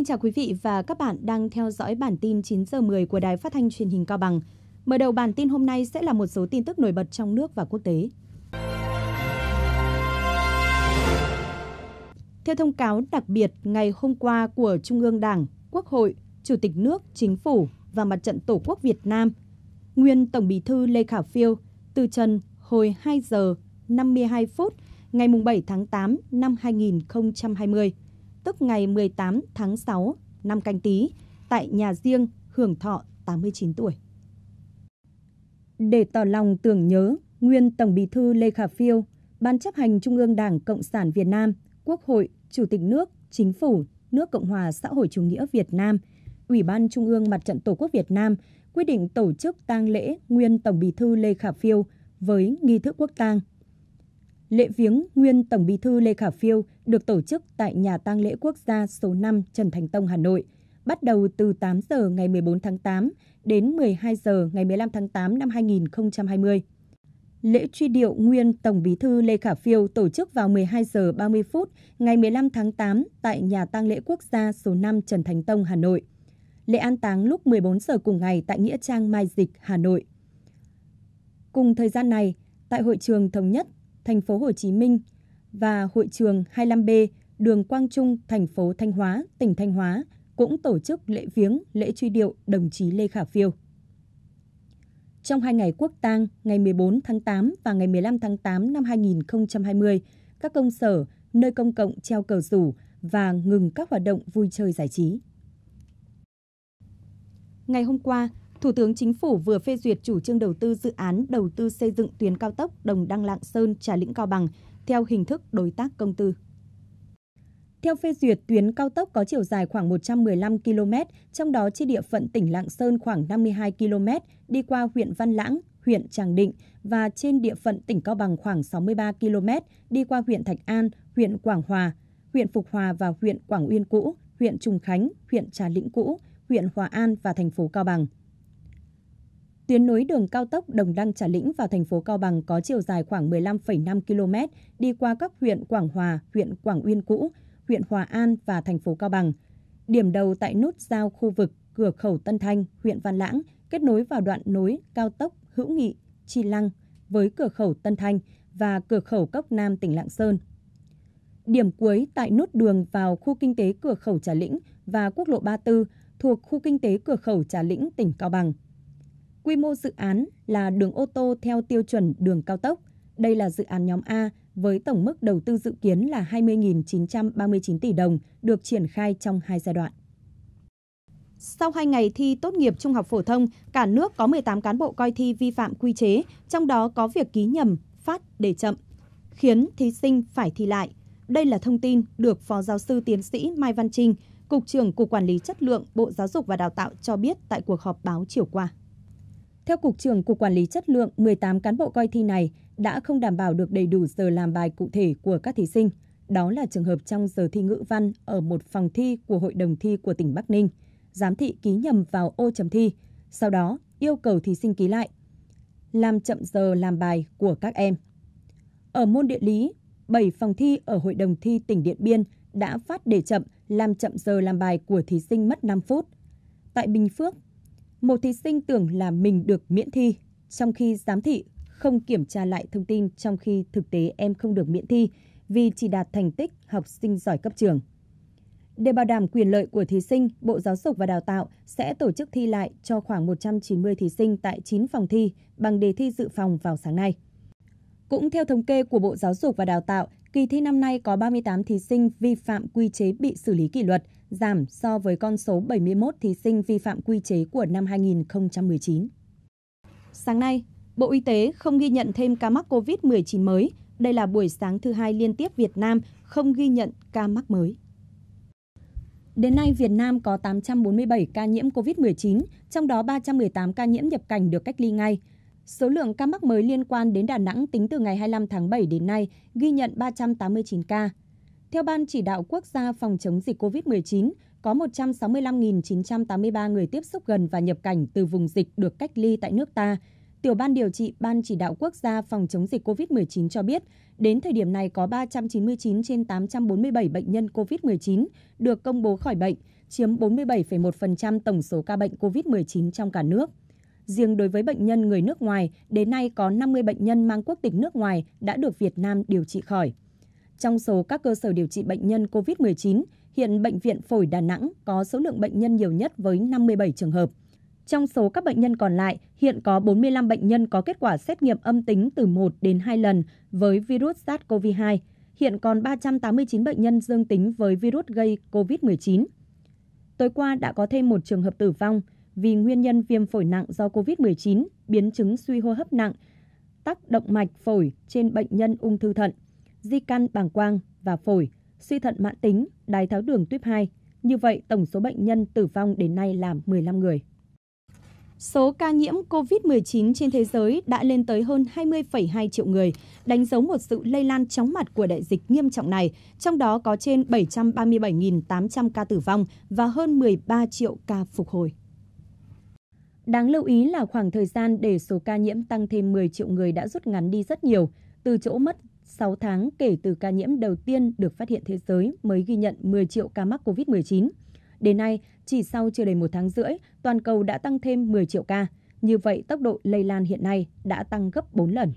Xin chào quý vị và các bạn đang theo dõi bản tin 9 giờ 10 của Đài Phát thanh Truyền hình Cao Bằng. Mở đầu bản tin hôm nay sẽ là một số tin tức nổi bật trong nước và quốc tế. Theo thông cáo đặc biệt ngày hôm qua của Trung ương Đảng, Quốc hội, Chủ tịch nước, Chính phủ và Mặt trận Tổ quốc Việt Nam, nguyên Tổng Bí thư Lê Khả Phiêu từ trần hồi 2 giờ 52 phút ngày 7 tháng 8 năm 2020 tức ngày 18 tháng 6 năm canh tí, tại nhà riêng hưởng thọ 89 tuổi. Để tỏ lòng tưởng nhớ, nguyên Tổng Bí thư Lê Khả Phiêu, Ban chấp hành Trung ương Đảng Cộng sản Việt Nam, Quốc hội, Chủ tịch nước, Chính phủ, nước Cộng hòa xã hội chủ nghĩa Việt Nam, Ủy ban Trung ương Mặt trận Tổ quốc Việt Nam quyết định tổ chức tang lễ nguyên Tổng Bí thư Lê Khả Phiêu với nghi thức quốc tang lễ viếng nguyên Tổng Bí thư Lê Khả Phiêu được tổ chức tại nhà tang lễ quốc gia số 5 Trần Thánh Tông, Hà Nội, bắt đầu từ 8 giờ ngày 14 tháng 8 đến 12 giờ ngày 15 tháng 8 năm 2020. Lễ truy điệu nguyên Tổng Bí thư Lê Khả Phiêu tổ chức vào 12 giờ 30 phút ngày 15 tháng 8 tại nhà tang lễ quốc gia số 5 Trần Thánh Tông, Hà Nội. Lễ an táng lúc 14 giờ cùng ngày tại nghĩa trang Mai Dịch, Hà Nội. Cùng thời gian này, tại hội trường thống nhất thành phố Hồ Chí Minh và hội trường 25B, đường Quang Trung, thành phố Thanh Hóa, tỉnh Thanh Hóa cũng tổ chức lễ viếng, lễ truy điệu đồng chí Lê Khả Phiêu. Trong hai ngày quốc tang, ngày 14 tháng 8 và ngày 15 tháng 8 năm 2020, các công sở, nơi công cộng treo cờ rủ và ngừng các hoạt động vui chơi giải trí. Ngày hôm qua, Thủ tướng Chính phủ vừa phê duyệt chủ trương đầu tư dự án đầu tư xây dựng tuyến cao tốc Đồng Đăng Lạng Sơn Trà Lĩnh Cao Bằng theo hình thức đối tác công tư. Theo phê duyệt, tuyến cao tốc có chiều dài khoảng 115 km, trong đó trên địa phận tỉnh Lạng Sơn khoảng 52 km, đi qua huyện Văn Lãng, huyện Tràng Định và trên địa phận tỉnh Cao Bằng khoảng 63 km, đi qua huyện Thạch An, huyện Quảng Hòa, huyện Phục Hòa và huyện Quảng Uyên Cũ, huyện Trùng Khánh, huyện Trà Lĩnh Cũ, huyện Hòa An và thành phố Cao Bằng. Tuyến nối đường cao tốc Đồng Đăng Trà Lĩnh vào thành phố Cao Bằng có chiều dài khoảng 15,5 km, đi qua các huyện Quảng Hòa, huyện Quảng Uyên Cũ, huyện Hòa An và thành phố Cao Bằng. Điểm đầu tại nút giao khu vực cửa khẩu Tân Thanh, huyện Văn Lãng, kết nối vào đoạn nối cao tốc Hữu Nghị, Chi Lăng với cửa khẩu Tân Thanh và cửa khẩu Cốc Nam tỉnh Lạng Sơn. Điểm cuối tại nút đường vào khu kinh tế cửa khẩu Trà Lĩnh và quốc lộ 34 thuộc khu kinh tế cửa khẩu Trà Lĩnh tỉnh Cao Bằng. Quy mô dự án là đường ô tô theo tiêu chuẩn đường cao tốc. Đây là dự án nhóm A với tổng mức đầu tư dự kiến là 20.939 tỷ đồng, được triển khai trong hai giai đoạn. Sau 2 ngày thi tốt nghiệp trung học phổ thông, cả nước có 18 cán bộ coi thi vi phạm quy chế, trong đó có việc ký nhầm, phát để chậm, khiến thí sinh phải thi lại. Đây là thông tin được Phó Giáo sư Tiến sĩ Mai Văn Trinh, Cục trưởng Cục Quản lý Chất lượng Bộ Giáo dục và Đào tạo cho biết tại cuộc họp báo chiều qua. Theo Cục trưởng Cục Quản lý Chất lượng, 18 cán bộ coi thi này đã không đảm bảo được đầy đủ giờ làm bài cụ thể của các thí sinh. Đó là trường hợp trong giờ thi ngữ văn ở một phòng thi của Hội đồng thi của tỉnh Bắc Ninh. Giám thị ký nhầm vào ô chấm thi, sau đó yêu cầu thí sinh ký lại. Làm chậm giờ làm bài của các em. Ở môn địa lý, 7 phòng thi ở Hội đồng thi tỉnh Điện Biên đã phát đề chậm làm chậm giờ làm bài của thí sinh mất 5 phút. Tại Bình Phước, một thí sinh tưởng là mình được miễn thi, trong khi giám thị không kiểm tra lại thông tin trong khi thực tế em không được miễn thi vì chỉ đạt thành tích học sinh giỏi cấp trường. Để bảo đảm quyền lợi của thí sinh, Bộ Giáo dục và Đào tạo sẽ tổ chức thi lại cho khoảng 190 thí sinh tại 9 phòng thi bằng đề thi dự phòng vào sáng nay. Cũng theo thống kê của Bộ Giáo dục và Đào tạo, Kỳ thi năm nay có 38 thí sinh vi phạm quy chế bị xử lý kỷ luật, giảm so với con số 71 thí sinh vi phạm quy chế của năm 2019. Sáng nay, Bộ Y tế không ghi nhận thêm ca mắc COVID-19 mới. Đây là buổi sáng thứ hai liên tiếp Việt Nam không ghi nhận ca mắc mới. Đến nay, Việt Nam có 847 ca nhiễm COVID-19, trong đó 318 ca nhiễm nhập cảnh được cách ly ngay, Số lượng ca mắc mới liên quan đến Đà Nẵng tính từ ngày 25 tháng 7 đến nay ghi nhận 389 ca. Theo Ban Chỉ đạo Quốc gia phòng chống dịch COVID-19, có 165.983 người tiếp xúc gần và nhập cảnh từ vùng dịch được cách ly tại nước ta. Tiểu ban điều trị Ban Chỉ đạo Quốc gia phòng chống dịch COVID-19 cho biết, đến thời điểm này có 399 trên 847 bệnh nhân COVID-19 được công bố khỏi bệnh, chiếm 47,1% tổng số ca bệnh COVID-19 trong cả nước. Riêng đối với bệnh nhân người nước ngoài, đến nay có 50 bệnh nhân mang quốc tịch nước ngoài đã được Việt Nam điều trị khỏi. Trong số các cơ sở điều trị bệnh nhân COVID-19, hiện Bệnh viện Phổi Đà Nẵng có số lượng bệnh nhân nhiều nhất với 57 trường hợp. Trong số các bệnh nhân còn lại, hiện có 45 bệnh nhân có kết quả xét nghiệm âm tính từ 1 đến 2 lần với virus SARS-CoV-2. Hiện còn 389 bệnh nhân dương tính với virus gây COVID-19. Tối qua đã có thêm một trường hợp tử vong – vì nguyên nhân viêm phổi nặng do COVID-19, biến chứng suy hô hấp nặng, tắc động mạch phổi trên bệnh nhân ung thư thận, di căn bàng quang và phổi, suy thận mãn tính, đái tháo đường tuyếp 2. Như vậy, tổng số bệnh nhân tử vong đến nay là 15 người. Số ca nhiễm COVID-19 trên thế giới đã lên tới hơn 20,2 triệu người, đánh dấu một sự lây lan chóng mặt của đại dịch nghiêm trọng này, trong đó có trên 737.800 ca tử vong và hơn 13 triệu ca phục hồi. Đáng lưu ý là khoảng thời gian để số ca nhiễm tăng thêm 10 triệu người đã rút ngắn đi rất nhiều, từ chỗ mất 6 tháng kể từ ca nhiễm đầu tiên được phát hiện thế giới mới ghi nhận 10 triệu ca mắc COVID-19. Đến nay, chỉ sau chưa đầy một tháng rưỡi, toàn cầu đã tăng thêm 10 triệu ca. Như vậy, tốc độ lây lan hiện nay đã tăng gấp 4 lần.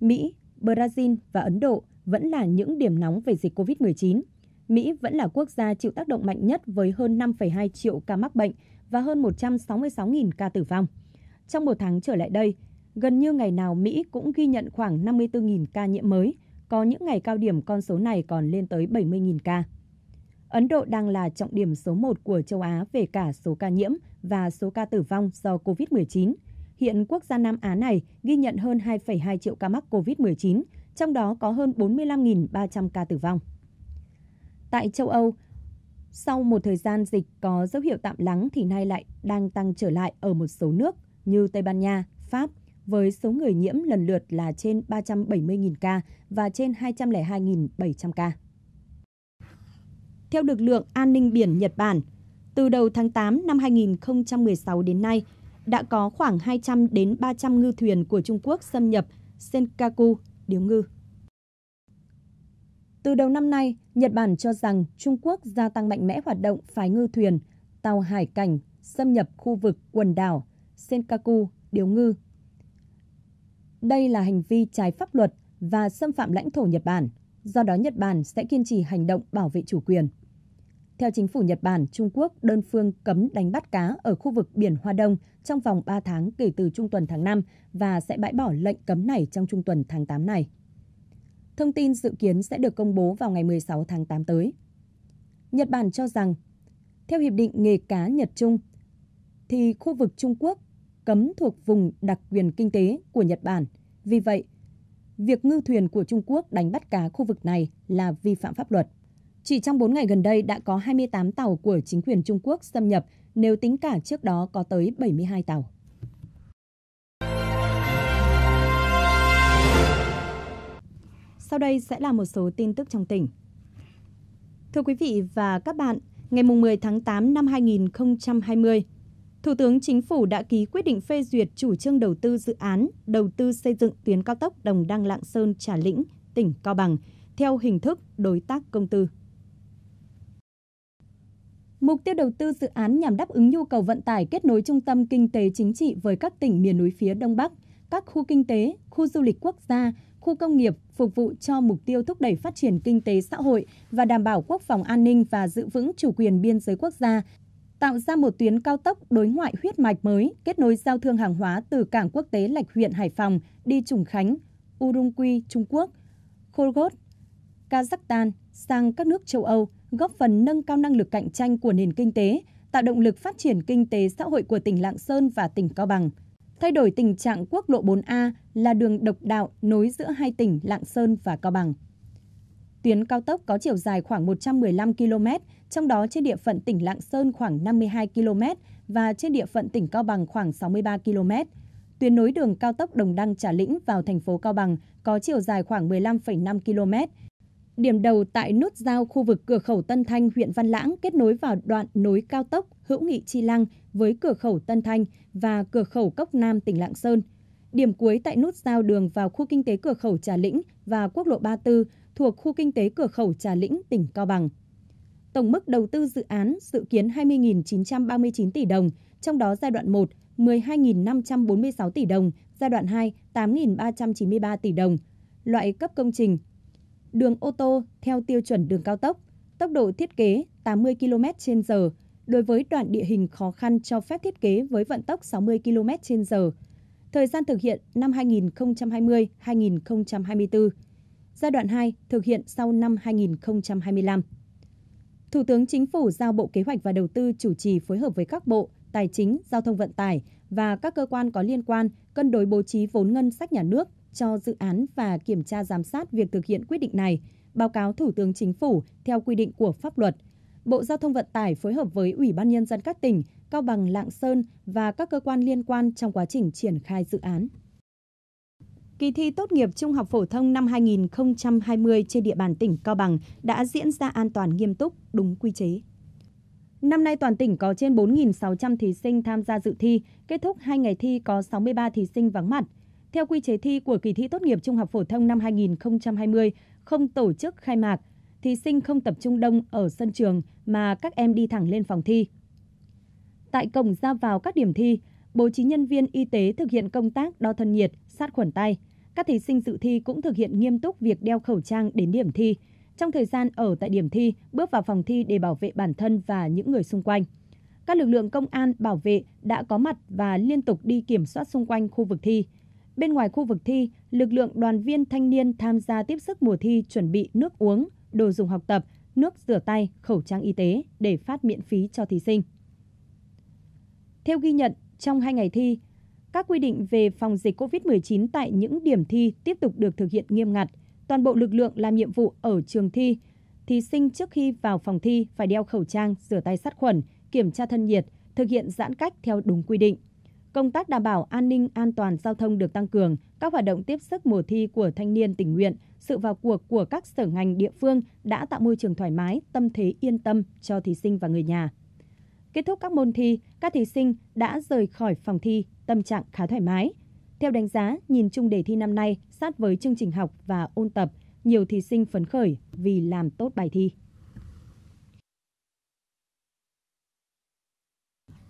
Mỹ, Brazil và Ấn Độ vẫn là những điểm nóng về dịch COVID-19. Mỹ vẫn là quốc gia chịu tác động mạnh nhất với hơn 5,2 triệu ca mắc bệnh, và hơn 166.000 ca tử vong. Trong một tháng trở lại đây, gần như ngày nào Mỹ cũng ghi nhận khoảng 54.000 ca nhiễm mới, có những ngày cao điểm con số này còn lên tới 70.000 ca. Ấn Độ đang là trọng điểm số 1 của châu Á về cả số ca nhiễm và số ca tử vong do COVID-19. Hiện quốc gia Nam Á này ghi nhận hơn 2,2 triệu ca mắc COVID-19, trong đó có hơn 45.300 ca tử vong. Tại châu Âu, sau một thời gian dịch có dấu hiệu tạm lắng thì nay lại đang tăng trở lại ở một số nước như Tây Ban Nha, Pháp với số người nhiễm lần lượt là trên 370.000 ca và trên 202.700 ca. Theo lực lượng an ninh biển Nhật Bản, từ đầu tháng 8 năm 2016 đến nay, đã có khoảng 200 đến 300 ngư thuyền của Trung Quốc xâm nhập Senkaku, điếu ngư từ đầu năm nay, Nhật Bản cho rằng Trung Quốc gia tăng mạnh mẽ hoạt động phái ngư thuyền, tàu hải cảnh xâm nhập khu vực quần đảo Senkaku, Điếu Ngư. Đây là hành vi trái pháp luật và xâm phạm lãnh thổ Nhật Bản, do đó Nhật Bản sẽ kiên trì hành động bảo vệ chủ quyền. Theo chính phủ Nhật Bản, Trung Quốc đơn phương cấm đánh bắt cá ở khu vực biển Hoa Đông trong vòng 3 tháng kể từ trung tuần tháng 5 và sẽ bãi bỏ lệnh cấm này trong trung tuần tháng 8 này. Thông tin dự kiến sẽ được công bố vào ngày 16 tháng 8 tới. Nhật Bản cho rằng, theo Hiệp định Nghề cá Nhật-Trung, thì khu vực Trung Quốc cấm thuộc vùng đặc quyền kinh tế của Nhật Bản. Vì vậy, việc ngư thuyền của Trung Quốc đánh bắt cá khu vực này là vi phạm pháp luật. Chỉ trong 4 ngày gần đây đã có 28 tàu của chính quyền Trung Quốc xâm nhập, nếu tính cả trước đó có tới 72 tàu. Sau đây sẽ là một số tin tức trong tỉnh. Thưa quý vị và các bạn, ngày 10 tháng 8 năm 2020, Thủ tướng Chính phủ đã ký quyết định phê duyệt chủ trương đầu tư dự án đầu tư xây dựng tuyến cao tốc Đồng Đăng Lạng Sơn Trà Lĩnh, tỉnh Cao Bằng theo hình thức đối tác công tư. Mục tiêu đầu tư dự án nhằm đáp ứng nhu cầu vận tải kết nối trung tâm kinh tế chính trị với các tỉnh miền núi phía Đông Bắc – các khu kinh tế, khu du lịch quốc gia, khu công nghiệp phục vụ cho mục tiêu thúc đẩy phát triển kinh tế xã hội và đảm bảo quốc phòng an ninh và giữ vững chủ quyền biên giới quốc gia, tạo ra một tuyến cao tốc đối ngoại huyết mạch mới kết nối giao thương hàng hóa từ cảng quốc tế Lạch huyện Hải Phòng đi Trùng Khánh, Urumqi, Trung Quốc, Khorgot, Kazakhstan sang các nước châu Âu, góp phần nâng cao năng lực cạnh tranh của nền kinh tế, tạo động lực phát triển kinh tế xã hội của tỉnh Lạng Sơn và tỉnh Cao Bằng – thay đổi tình trạng quốc lộ 4A là đường độc đạo nối giữa hai tỉnh Lạng Sơn và Cao Bằng. Tuyến cao tốc có chiều dài khoảng 115 km, trong đó trên địa phận tỉnh Lạng Sơn khoảng 52 km và trên địa phận tỉnh Cao Bằng khoảng 63 km. Tuyến nối đường cao tốc Đồng Đăng Trà Lĩnh vào thành phố Cao Bằng có chiều dài khoảng 15,5 km, Điểm đầu tại nút giao khu vực cửa khẩu Tân Thanh, huyện Văn Lãng kết nối vào đoạn nối cao tốc Hữu Nghị Chi Lăng với cửa khẩu Tân Thanh và cửa khẩu Cốc Nam, tỉnh Lạng Sơn. Điểm cuối tại nút giao đường vào khu kinh tế cửa khẩu Trà Lĩnh và quốc lộ 34 thuộc khu kinh tế cửa khẩu Trà Lĩnh, tỉnh Cao Bằng. Tổng mức đầu tư dự án dự kiến 20.939 tỷ đồng, trong đó giai đoạn 1 12.546 tỷ đồng, giai đoạn 2 8.393 tỷ đồng. Loại cấp công trình đường ô tô theo tiêu chuẩn đường cao tốc, tốc độ thiết kế 80 km/h đối với đoạn địa hình khó khăn cho phép thiết kế với vận tốc 60 km/h. Thời gian thực hiện năm 2020-2024. Giai đoạn 2 thực hiện sau năm 2025. Thủ tướng Chính phủ giao Bộ Kế hoạch và Đầu tư chủ trì phối hợp với các bộ Tài chính, Giao thông vận tải và các cơ quan có liên quan cân đối bố trí vốn ngân sách nhà nước cho dự án và kiểm tra giám sát việc thực hiện quyết định này, báo cáo Thủ tướng Chính phủ theo quy định của pháp luật. Bộ Giao thông Vận tải phối hợp với Ủy ban Nhân dân các tỉnh Cao Bằng, Lạng Sơn và các cơ quan liên quan trong quá trình triển khai dự án. Kỳ thi tốt nghiệp trung học phổ thông năm 2020 trên địa bàn tỉnh Cao Bằng đã diễn ra an toàn nghiêm túc, đúng quy chế. Năm nay toàn tỉnh có trên 4.600 thí sinh tham gia dự thi, kết thúc 2 ngày thi có 63 thí sinh vắng mặt. Theo quy chế thi của kỳ thi tốt nghiệp trung học phổ thông năm 2020, không tổ chức khai mạc, thí sinh không tập trung đông ở sân trường mà các em đi thẳng lên phòng thi. Tại cổng ra vào các điểm thi, bố trí nhân viên y tế thực hiện công tác đo thân nhiệt, sát khuẩn tay. Các thí sinh dự thi cũng thực hiện nghiêm túc việc đeo khẩu trang đến điểm thi. Trong thời gian ở tại điểm thi, bước vào phòng thi để bảo vệ bản thân và những người xung quanh. Các lực lượng công an bảo vệ đã có mặt và liên tục đi kiểm soát xung quanh khu vực thi. Bên ngoài khu vực thi, lực lượng đoàn viên thanh niên tham gia tiếp sức mùa thi chuẩn bị nước uống, đồ dùng học tập, nước rửa tay, khẩu trang y tế để phát miễn phí cho thí sinh. Theo ghi nhận, trong hai ngày thi, các quy định về phòng dịch COVID-19 tại những điểm thi tiếp tục được thực hiện nghiêm ngặt. Toàn bộ lực lượng làm nhiệm vụ ở trường thi, thí sinh trước khi vào phòng thi phải đeo khẩu trang, rửa tay sát khuẩn, kiểm tra thân nhiệt, thực hiện giãn cách theo đúng quy định công tác đảm bảo an ninh an toàn giao thông được tăng cường, các hoạt động tiếp sức mùa thi của thanh niên tình nguyện, sự vào cuộc của các sở ngành địa phương đã tạo môi trường thoải mái, tâm thế yên tâm cho thí sinh và người nhà. Kết thúc các môn thi, các thí sinh đã rời khỏi phòng thi, tâm trạng khá thoải mái. Theo đánh giá, nhìn chung đề thi năm nay sát với chương trình học và ôn tập, nhiều thí sinh phấn khởi vì làm tốt bài thi.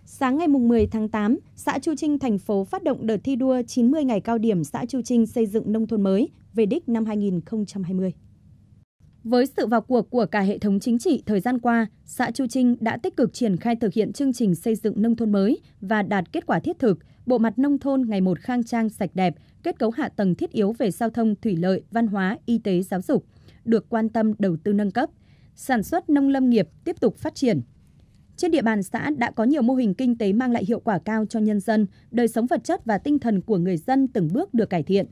Sáng ngày 10 tháng 8, xã Chu Trinh thành phố phát động đợt thi đua 90 ngày cao điểm xã Chu Trinh xây dựng nông thôn mới về đích năm 2020. Với sự vào cuộc của cả hệ thống chính trị thời gian qua, xã Chu Trinh đã tích cực triển khai thực hiện chương trình xây dựng nông thôn mới và đạt kết quả thiết thực, bộ mặt nông thôn ngày một khang trang sạch đẹp, kết cấu hạ tầng thiết yếu về giao thông, thủy lợi, văn hóa, y tế, giáo dục, được quan tâm đầu tư nâng cấp. Sản xuất nông lâm nghiệp tiếp tục phát triển, trên địa bàn xã đã có nhiều mô hình kinh tế mang lại hiệu quả cao cho nhân dân, đời sống vật chất và tinh thần của người dân từng bước được cải thiện.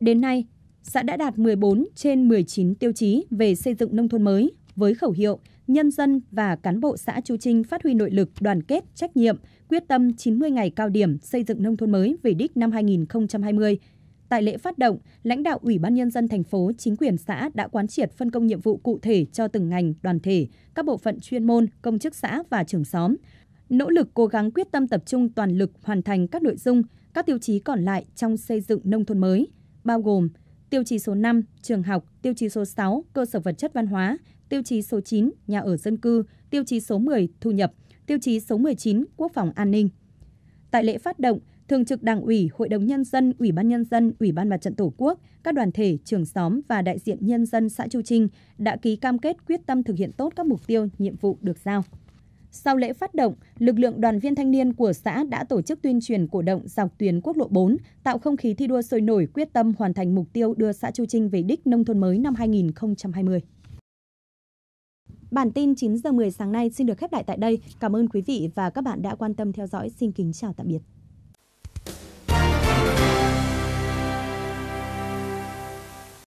Đến nay, xã đã đạt 14 trên 19 tiêu chí về xây dựng nông thôn mới với khẩu hiệu nhân dân và cán bộ xã Chu Trinh phát huy nội lực, đoàn kết, trách nhiệm, quyết tâm 90 ngày cao điểm xây dựng nông thôn mới về đích năm 2020 Tại lễ phát động, lãnh đạo Ủy ban Nhân dân thành phố, chính quyền xã đã quán triệt phân công nhiệm vụ cụ thể cho từng ngành, đoàn thể, các bộ phận chuyên môn, công chức xã và trưởng xóm. Nỗ lực cố gắng quyết tâm tập trung toàn lực hoàn thành các nội dung, các tiêu chí còn lại trong xây dựng nông thôn mới, bao gồm tiêu chí số 5, trường học, tiêu chí số 6, cơ sở vật chất văn hóa, tiêu chí số 9, nhà ở dân cư, tiêu chí số 10, thu nhập, tiêu chí số 19, quốc phòng an ninh. Tại lễ phát động, Thường trực Đảng ủy, Hội đồng Nhân dân, Ủy ban Nhân dân, Ủy ban Mặt trận Tổ quốc, các đoàn thể, trường xóm và đại diện nhân dân xã Chu Trinh đã ký cam kết quyết tâm thực hiện tốt các mục tiêu, nhiệm vụ được giao. Sau lễ phát động, lực lượng đoàn viên thanh niên của xã đã tổ chức tuyên truyền cổ động dọc tuyến quốc lộ 4, tạo không khí thi đua sôi nổi quyết tâm hoàn thành mục tiêu đưa xã Chu Trinh về đích nông thôn mới năm 2020. Bản tin 9 giờ 10 sáng nay xin được khép lại tại đây. Cảm ơn quý vị và các bạn đã quan tâm theo dõi. Xin kính chào tạm biệt.